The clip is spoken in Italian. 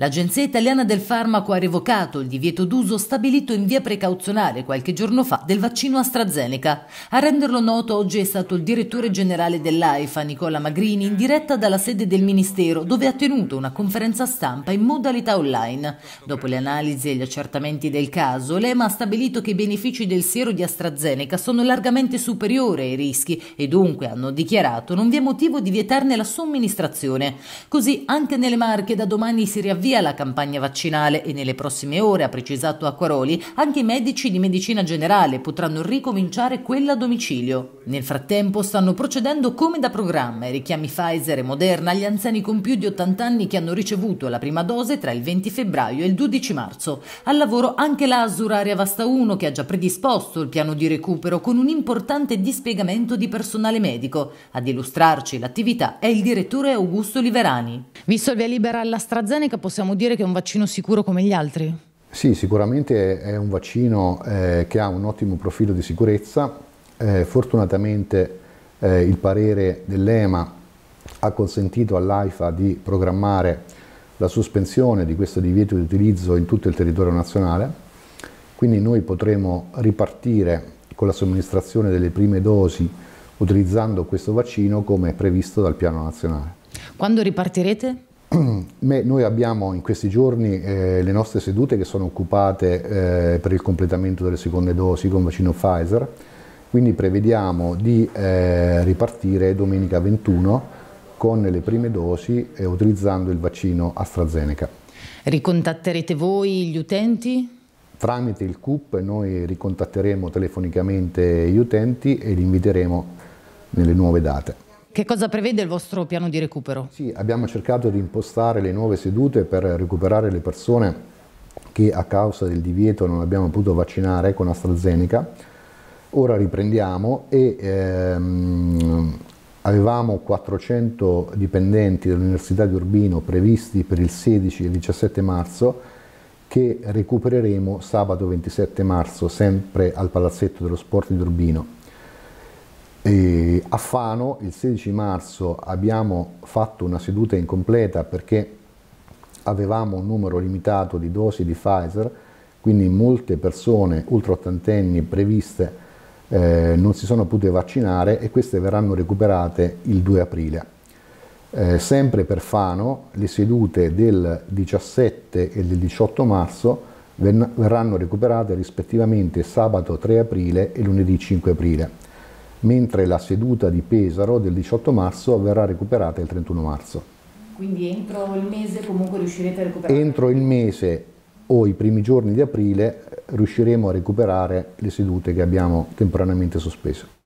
L'Agenzia Italiana del Farmaco ha revocato il divieto d'uso stabilito in via precauzionale qualche giorno fa del vaccino AstraZeneca. A renderlo noto oggi è stato il direttore generale dell'AIFA, Nicola Magrini, in diretta dalla sede del Ministero, dove ha tenuto una conferenza stampa in modalità online. Dopo le analisi e gli accertamenti del caso, l'EMA ha stabilito che i benefici del siero di AstraZeneca sono largamente superiori ai rischi e dunque, hanno dichiarato, non vi è motivo di vietarne la somministrazione. Così anche nelle Marche da domani si riavvia avvia la campagna vaccinale e nelle prossime ore, ha precisato Acquaroli, anche i medici di medicina generale potranno ricominciare quella a domicilio. Nel frattempo stanno procedendo come da programma i richiami Pfizer e Moderna agli anziani con più di 80 anni che hanno ricevuto la prima dose tra il 20 febbraio e il 12 marzo. Al lavoro anche l'Asur Area Vasta 1 che ha già predisposto il piano di recupero con un importante dispiegamento di personale medico. Ad illustrarci l'attività è il direttore Augusto Liverani. Visto il via libera all'AstraZeneca possiamo possiamo dire che è un vaccino sicuro come gli altri? Sì, sicuramente è un vaccino eh, che ha un ottimo profilo di sicurezza. Eh, fortunatamente eh, il parere dell'EMA ha consentito all'AIFA di programmare la sospensione di questo divieto di utilizzo in tutto il territorio nazionale, quindi noi potremo ripartire con la somministrazione delle prime dosi utilizzando questo vaccino come previsto dal piano nazionale. Quando ripartirete? noi abbiamo in questi giorni eh, le nostre sedute che sono occupate eh, per il completamento delle seconde dosi con vaccino Pfizer, quindi prevediamo di eh, ripartire domenica 21 con le prime dosi utilizzando il vaccino AstraZeneca. Ricontatterete voi gli utenti? Tramite il CUP noi ricontatteremo telefonicamente gli utenti e li inviteremo nelle nuove date. Che cosa prevede il vostro piano di recupero? Sì, abbiamo cercato di impostare le nuove sedute per recuperare le persone che a causa del divieto non abbiamo potuto vaccinare con AstraZeneca. Ora riprendiamo e ehm, avevamo 400 dipendenti dell'Università di Urbino previsti per il 16 e 17 marzo che recupereremo sabato 27 marzo sempre al Palazzetto dello Sport di Urbino. E a Fano il 16 marzo abbiamo fatto una seduta incompleta perché avevamo un numero limitato di dosi di Pfizer, quindi molte persone ultraottantenni previste eh, non si sono potute vaccinare e queste verranno recuperate il 2 aprile. Eh, sempre per Fano le sedute del 17 e del 18 marzo verranno recuperate rispettivamente sabato 3 aprile e lunedì 5 aprile mentre la seduta di Pesaro del 18 marzo verrà recuperata il 31 marzo. Quindi entro il mese comunque riuscirete a recuperare? Entro il mese o i primi giorni di aprile eh, riusciremo a recuperare le sedute che abbiamo temporaneamente sospese.